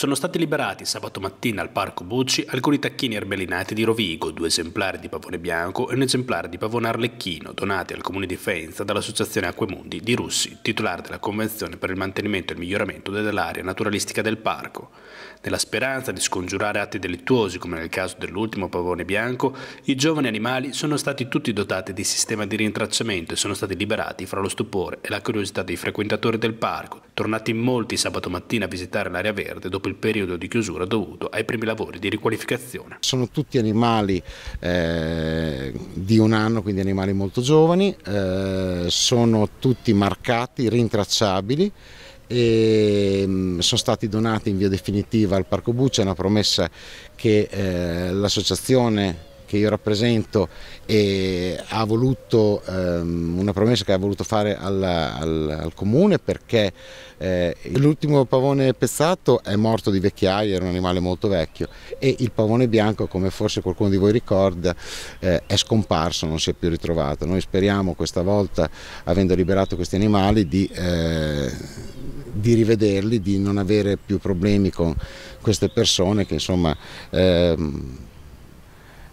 Sono stati liberati sabato mattina al Parco Bucci alcuni tacchini erbelinati di Rovigo, due esemplari di pavone bianco e un esemplare di pavone arlecchino donati al Comune di Faenza dall'Associazione Acquemundi di Russi, titolare della Convenzione per il mantenimento e il miglioramento dell'area naturalistica del parco. Nella speranza di scongiurare atti delittuosi come nel caso dell'ultimo pavone bianco, i giovani animali sono stati tutti dotati di sistema di rintracciamento e sono stati liberati fra lo stupore e la curiosità dei frequentatori del parco, tornati in molti sabato mattina a visitare l'area verde dopo il periodo di chiusura dovuto ai primi lavori di riqualificazione. Sono tutti animali eh, di un anno, quindi animali molto giovani, eh, sono tutti marcati, rintracciabili e mm, sono stati donati in via definitiva al Parco Buccia, è una promessa che eh, l'associazione che io rappresento e ha voluto, ehm, una promessa che ha voluto fare alla, al, al, comune perché eh, l'ultimo pavone pezzato è morto di vecchiaia, era un animale molto vecchio e il pavone bianco come forse qualcuno di voi ricorda eh, è scomparso, non si è più ritrovato. Noi speriamo questa volta avendo liberato questi animali di... Eh, di rivederli, di non avere più problemi con queste persone che insomma ehm,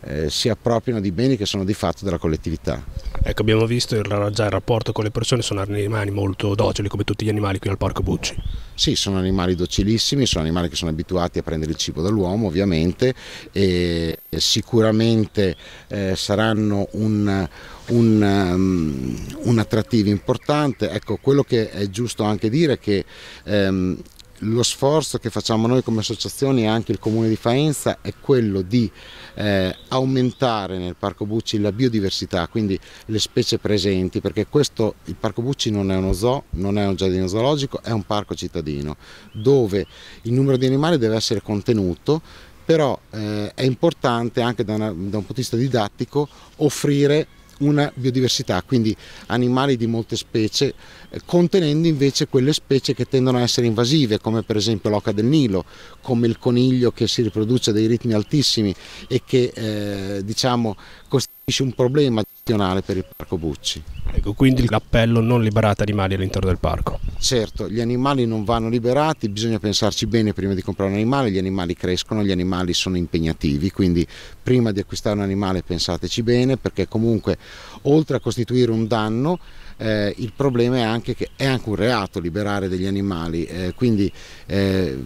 eh, si appropriano di beni che sono di fatto della collettività. Ecco, abbiamo visto il, già il rapporto con le persone, sono animali molto docili come tutti gli animali qui al Parco Bucci. Sì, sono animali docilissimi, sono animali che sono abituati a prendere il cibo dall'uomo ovviamente e sicuramente eh, saranno un, un, um, un, attrattivo importante. Ecco, quello che è giusto anche dire è che ehm, lo sforzo che facciamo noi come associazione e anche il comune di Faenza è quello di eh, aumentare nel parco Bucci la biodiversità, quindi le specie presenti, perché questo, il parco Bucci non è uno zoo, non è un giardino zoologico, è un parco cittadino dove il numero di animali deve essere contenuto però eh, è importante anche da, una, da un punto di vista didattico offrire una biodiversità, quindi animali di molte specie, eh, contenendo invece quelle specie che tendono a essere invasive, come per esempio l'oca del Nilo, come il coniglio che si riproduce a dei ritmi altissimi e che eh, diciamo costituisce un problema addizionale per il parco Bucci. Ecco, quindi l'appello non liberate animali all'interno del parco. Certo, gli animali non vanno liberati, bisogna pensarci bene prima di comprare un animale, gli animali crescono, gli animali sono impegnativi, quindi prima di acquistare un animale pensateci bene perché comunque oltre a costituire un danno eh, il problema è anche che è anche un reato liberare degli animali, eh, quindi eh,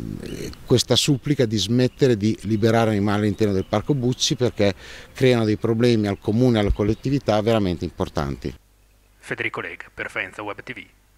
questa supplica di smettere di liberare animali all'interno del parco Bucci perché creano dei problemi al comune e alla collettività veramente importanti. Federico Leg per Fenza Web TV.